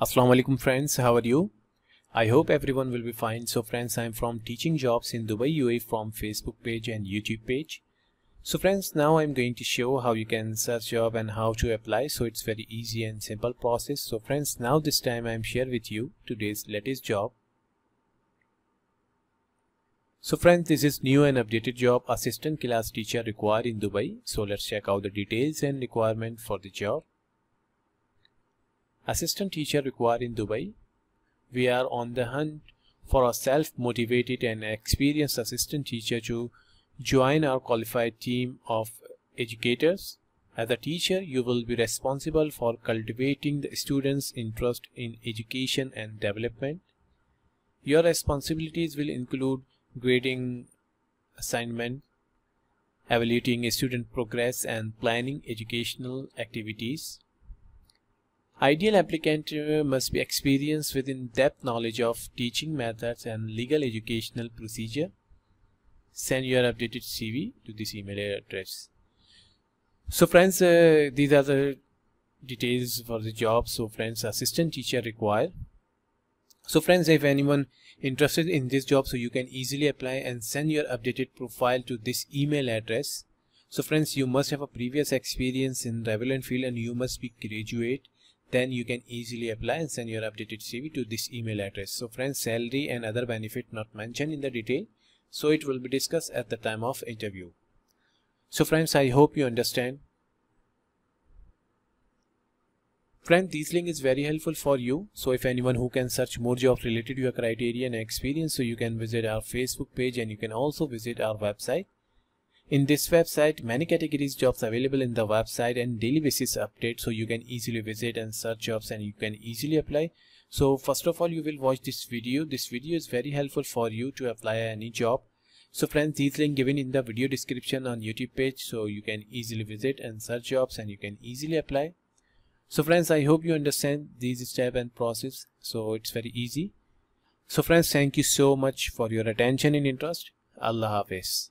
Assalamu alaikum friends, how are you? I hope everyone will be fine. So friends, I am from Teaching Jobs in Dubai UAE from Facebook page and YouTube page. So friends, now I'm going to show how you can search job and how to apply. So it's very easy and simple process. So friends, now this time I'm share with you today's latest job. So friends, this is new and updated job assistant class teacher required in Dubai. So let's check out the details and requirement for the job assistant teacher required in Dubai. We are on the hunt for a self-motivated and experienced assistant teacher to join our qualified team of educators. As a teacher, you will be responsible for cultivating the students' interest in education and development. Your responsibilities will include grading assignment, evaluating student progress and planning educational activities. Ideal applicant uh, must be experienced with in-depth knowledge of teaching methods and legal educational procedure. Send your updated CV to this email address. So friends, uh, these are the details for the job. So friends, assistant teacher required. So friends, if anyone interested in this job, so you can easily apply and send your updated profile to this email address. So friends, you must have a previous experience in relevant field and you must be graduate then you can easily apply and send your updated CV to this email address. So friends, salary and other benefit not mentioned in the detail. So it will be discussed at the time of interview. So friends, I hope you understand. Friend, this link is very helpful for you. So if anyone who can search more job related to your criteria and experience, so you can visit our Facebook page and you can also visit our website. In this website, many categories jobs available in the website and daily basis update so you can easily visit and search jobs and you can easily apply. So first of all, you will watch this video. This video is very helpful for you to apply any job. So friends, these link given in the video description on YouTube page so you can easily visit and search jobs and you can easily apply. So friends, I hope you understand these step and process. So it's very easy. So friends, thank you so much for your attention and interest. Allah Hafiz.